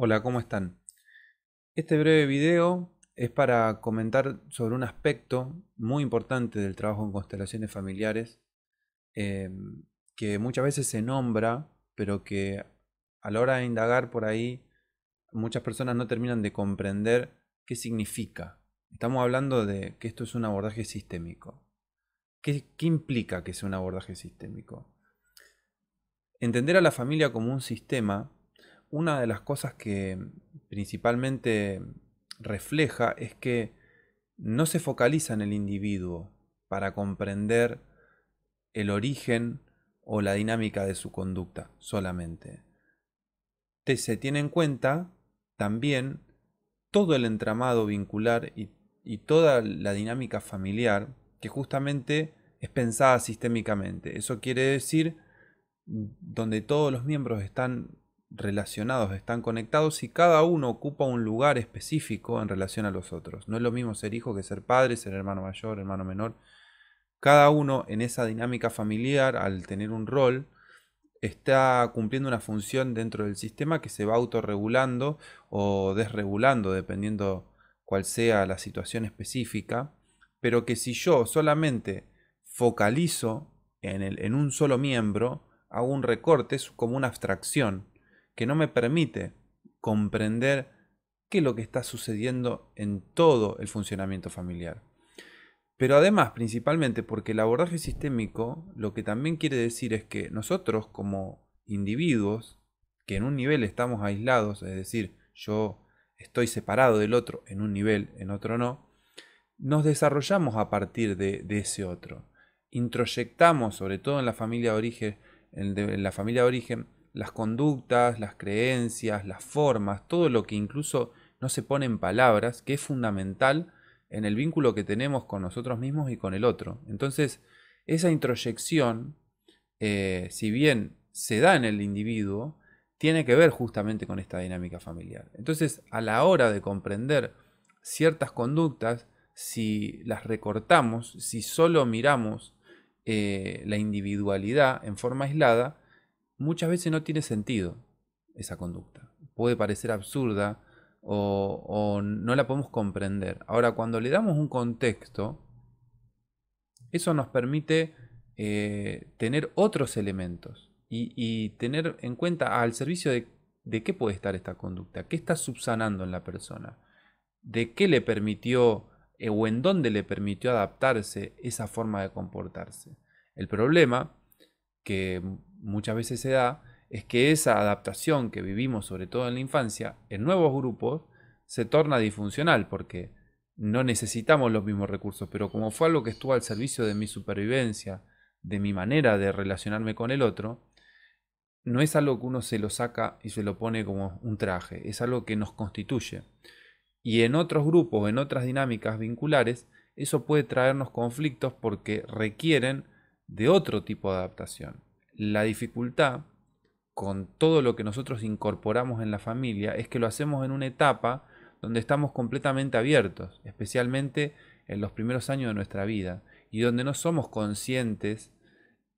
Hola, ¿cómo están? Este breve video es para comentar sobre un aspecto muy importante del trabajo en constelaciones familiares eh, que muchas veces se nombra, pero que a la hora de indagar por ahí muchas personas no terminan de comprender qué significa. Estamos hablando de que esto es un abordaje sistémico. qué implica que sea un abordaje sistémico? Entender a la familia como un sistema una de las cosas que principalmente refleja es que no se focaliza en el individuo para comprender el origen o la dinámica de su conducta solamente. Se tiene en cuenta también todo el entramado vincular y, toda la dinámica familiar que justamente es pensada sistémicamente. Eso quiere decir mm, donde todos los miembros están relacionados, están conectados y cada uno ocupa un lugar específico en relación a los otros. No es lo mismo ser hijo que ser padre, ser hermano mayor, hermano menor. Cada uno en esa dinámica familiar, al tener un rol, está cumpliendo una función dentro del sistema que se va autorregulando o desregulando, dependiendo cuál sea la situación específica, pero que si yo solamente focalizo en, el, en un solo miembro, hago un recorte, es como una abstracción que no me permite comprender qué es lo que está sucediendo en todo el funcionamiento familiar. Pero además, principalmente porque el abordaje sistémico lo que también quiere decir es que nosotros como individuos, que en un nivel estamos aislados, es decir, yo estoy separado del otro en un nivel, en otro no, nos desarrollamos a partir de, ese otro. Introyectamos, sobre todo en la familia de origen, en la familia de origen, las conductas, las creencias, las formas, todo lo que incluso no se pone en palabras, que es fundamental en el vínculo que tenemos con nosotros mismos y con el otro. Entonces, esa introyección, eh, si bien se da en el individuo, tiene que ver justamente con esta dinámica familiar. Entonces, a la hora de comprender ciertas conductas, si las recortamos, si solo miramos eh, la individualidad en forma aislada, muchas veces no tiene sentido esa conducta. Puede parecer absurda o, no la podemos comprender. Ahora, cuando le damos un contexto, eso nos permite eh, tener otros elementos y, tener en cuenta al servicio de, qué puede estar esta conducta, qué está subsanando en la persona, de qué le permitió eh, o en dónde le permitió adaptarse esa forma de comportarse. El problema que muchas veces se da es que esa adaptación que vivimos, sobre todo en la infancia, en nuevos grupos, se torna disfuncional porque no necesitamos los mismos recursos, pero como fue algo que estuvo al servicio de mi supervivencia, de mi manera de relacionarme con el otro, no es algo que uno se lo saca y se lo pone como un traje, es algo que nos constituye. Y en otros grupos, en otras dinámicas vinculares, eso puede traernos conflictos porque requieren de otro tipo de adaptación. La dificultad con todo lo que nosotros incorporamos en la familia es que lo hacemos en una etapa donde estamos completamente abiertos, especialmente en los primeros años de nuestra vida, y donde no somos conscientes,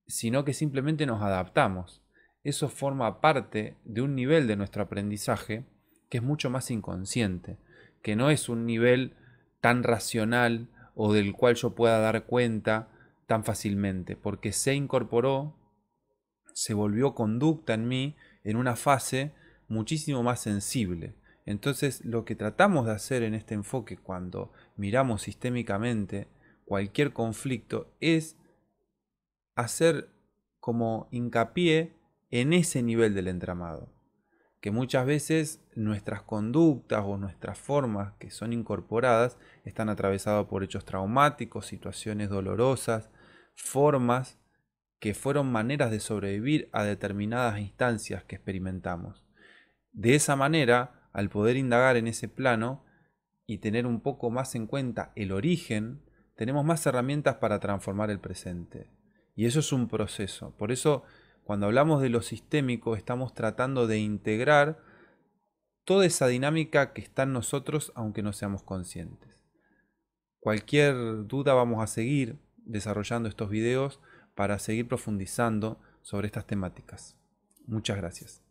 sino que simplemente nos adaptamos. Eso forma parte de un nivel de nuestro aprendizaje que es mucho más inconsciente, que no es un nivel tan racional o del cual yo pueda dar cuenta tan fácilmente, porque se incorporó se volvió conducta en mí en una fase muchísimo más sensible. Entonces lo que tratamos de hacer en este enfoque cuando miramos sistémicamente cualquier conflicto es hacer como hincapié en ese nivel del entramado. Que muchas veces nuestras conductas o nuestras formas que son incorporadas están atravesadas por hechos traumáticos, situaciones dolorosas, formas que fueron maneras de sobrevivir a determinadas instancias que experimentamos. De esa manera, al poder indagar en ese plano y tener un poco más en cuenta el origen, tenemos más herramientas para transformar el presente. Y eso es un proceso. Por eso, cuando hablamos de lo sistémico, estamos tratando de integrar toda esa dinámica que está en nosotros, aunque no seamos conscientes. Cualquier duda vamos a seguir desarrollando estos videos para seguir profundizando sobre estas temáticas. Muchas gracias.